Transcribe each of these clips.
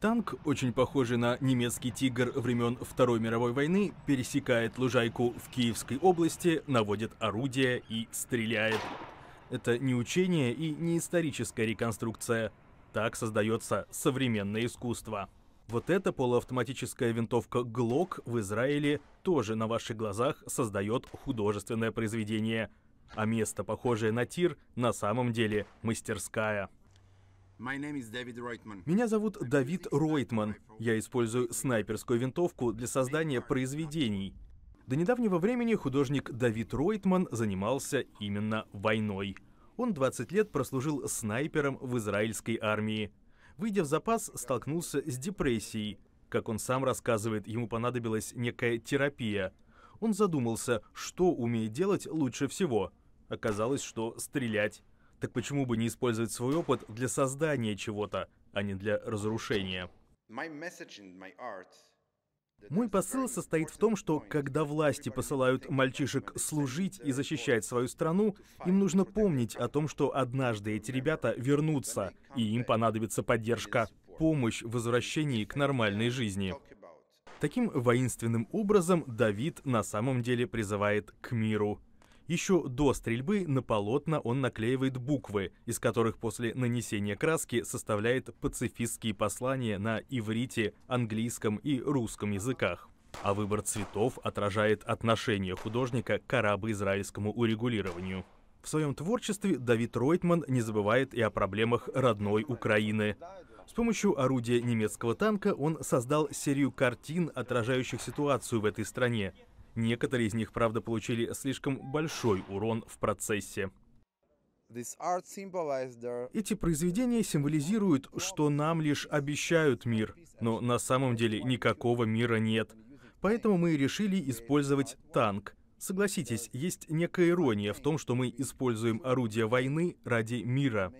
Танк, очень похожий на немецкий «Тигр» времен Второй мировой войны, пересекает лужайку в Киевской области, наводит орудия и стреляет. Это не учение и не историческая реконструкция. Так создается современное искусство. Вот эта полуавтоматическая винтовка «Глок» в Израиле тоже на ваших глазах создает художественное произведение. А место, похожее на тир, на самом деле мастерская. Меня зовут Давид Ройтман. Я использую снайперскую винтовку для создания произведений. До недавнего времени художник Давид Ройтман занимался именно войной. Он 20 лет прослужил снайпером в израильской армии. Выйдя в запас, столкнулся с депрессией. Как он сам рассказывает, ему понадобилась некая терапия. Он задумался, что умеет делать лучше всего. Оказалось, что стрелять. Так почему бы не использовать свой опыт для создания чего-то, а не для разрушения? Мой посыл состоит в том, что когда власти посылают мальчишек служить и защищать свою страну, им нужно помнить о том, что однажды эти ребята вернутся, и им понадобится поддержка, помощь в возвращении к нормальной жизни. Таким воинственным образом Давид на самом деле призывает к миру еще до стрельбы на полотна он наклеивает буквы, из которых после нанесения краски составляет пацифистские послания на иврите, английском и русском языках. А выбор цветов отражает отношение художника к арабо-израильскому урегулированию. В своем творчестве Давид Ройтман не забывает и о проблемах родной Украины. С помощью орудия немецкого танка он создал серию картин, отражающих ситуацию в этой стране, Некоторые из них, правда, получили слишком большой урон в процессе. Эти произведения символизируют, что нам лишь обещают мир, но на самом деле никакого мира нет. Поэтому мы решили использовать танк. Согласитесь, есть некая ирония в том, что мы используем орудие войны ради мира.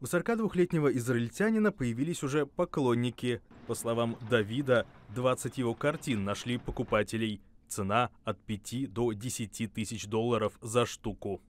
У 42-летнего израильтянина появились уже поклонники. По словам Давида, 20 его картин нашли покупателей – цена от 5 до 10 тысяч долларов за штуку.